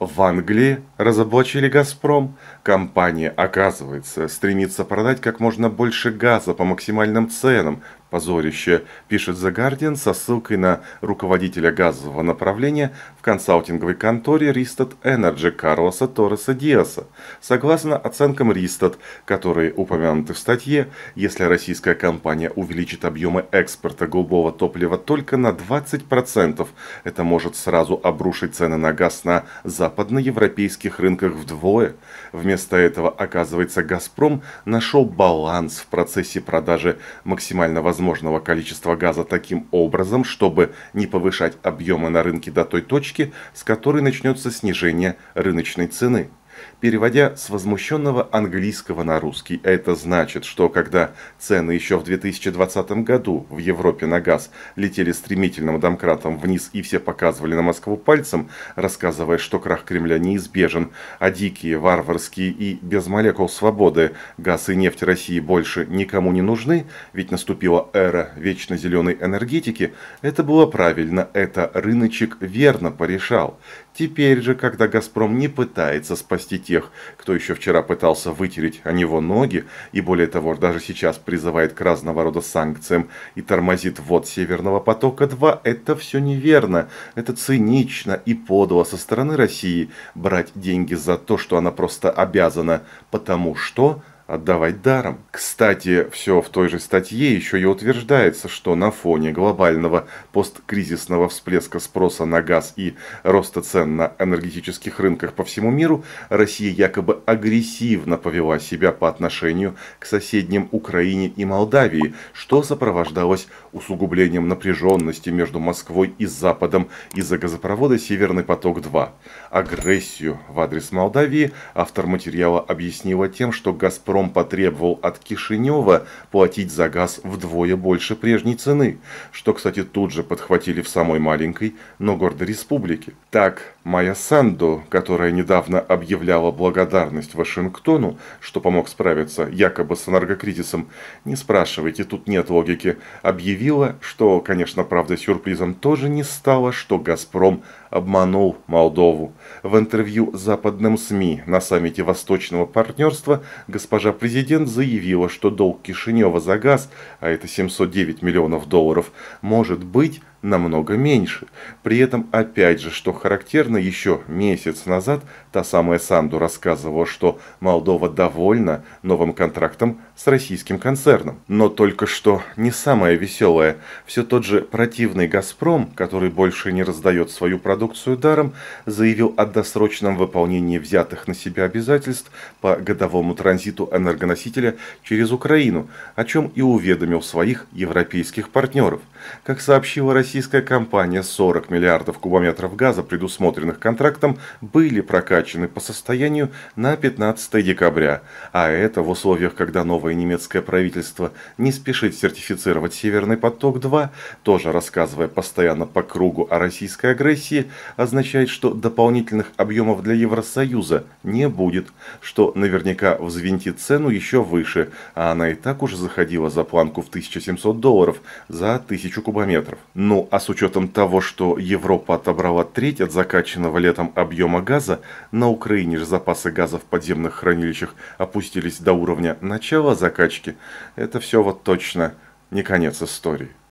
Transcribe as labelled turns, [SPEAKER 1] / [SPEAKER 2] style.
[SPEAKER 1] в Англии Разоблачили «Газпром». Компания, оказывается, стремится продать как можно больше газа по максимальным ценам. Позорище, пишет The Guardian со ссылкой на руководителя газового направления в консалтинговой конторе Ристат Energy Карлоса Торреса Диаса. Согласно оценкам Ристат, которые упомянуты в статье, если российская компания увеличит объемы экспорта голубого топлива только на 20%, это может сразу обрушить цены на газ на западноевропейские российских рынках вдвое. Вместо этого, оказывается, «Газпром» нашел баланс в процессе продажи максимально возможного количества газа таким образом, чтобы не повышать объемы на рынке до той точки, с которой начнется снижение рыночной цены. Переводя с возмущенного английского на русский, это значит, что когда цены еще в 2020 году в Европе на газ летели стремительным домкратом вниз и все показывали на Москву пальцем, рассказывая, что крах Кремля неизбежен, а дикие, варварские и без молекул свободы газ и нефть России больше никому не нужны, ведь наступила эра вечно зеленой энергетики, это было правильно, это рыночек верно порешал. Теперь же, когда «Газпром» не пытается спасти тех, кто еще вчера пытался вытереть о него ноги, и более того, даже сейчас призывает к разного рода санкциям и тормозит ввод «Северного потока-2», это все неверно, это цинично и подло со стороны России брать деньги за то, что она просто обязана, потому что отдавать даром. Кстати, все в той же статье еще и утверждается, что на фоне глобального посткризисного всплеска спроса на газ и роста цен на энергетических рынках по всему миру, Россия якобы агрессивно повела себя по отношению к соседним Украине и Молдавии, что сопровождалось усугублением напряженности между Москвой и Западом из-за газопровода «Северный поток-2». Агрессию в адрес Молдавии автор материала объяснила тем, что «Газпром» «Газпром» потребовал от Кишинева платить за газ вдвое больше прежней цены, что, кстати, тут же подхватили в самой маленькой, но гордой республике. Так, Майя Санду, которая недавно объявляла благодарность Вашингтону, что помог справиться якобы с энергокризисом, не спрашивайте, тут нет логики, объявила, что, конечно, правда, сюрпризом тоже не стало, что «Газпром» обманул Молдову. В интервью западным СМИ на саммите Восточного партнерства госпожа Госпожа президент заявила, что долг Кишинева за газ, а это 709 миллионов долларов, может быть намного меньше. При этом, опять же, что характерно, еще месяц назад та самая Санду рассказывала, что Молдова довольна новым контрактом с российским концерном. Но только что не самое веселое. Все тот же противный «Газпром», который больше не раздает свою продукцию даром, заявил о досрочном выполнении взятых на себя обязательств по годовому транзиту энергоносителя через Украину, о чем и уведомил своих европейских партнеров. Как сообщила Россия, российская компания 40 миллиардов кубометров газа, предусмотренных контрактом, были прокачаны по состоянию на 15 декабря. А это в условиях, когда новое немецкое правительство не спешит сертифицировать «Северный поток-2», тоже рассказывая постоянно по кругу о российской агрессии, означает, что дополнительных объемов для Евросоюза не будет, что наверняка взвинтит цену еще выше, а она и так уже заходила за планку в 1700 долларов за 1000 кубометров. Но а с учетом того, что Европа отобрала треть от закачанного летом объема газа, на Украине же запасы газа в подземных хранилищах опустились до уровня начала закачки, это все вот точно не конец истории.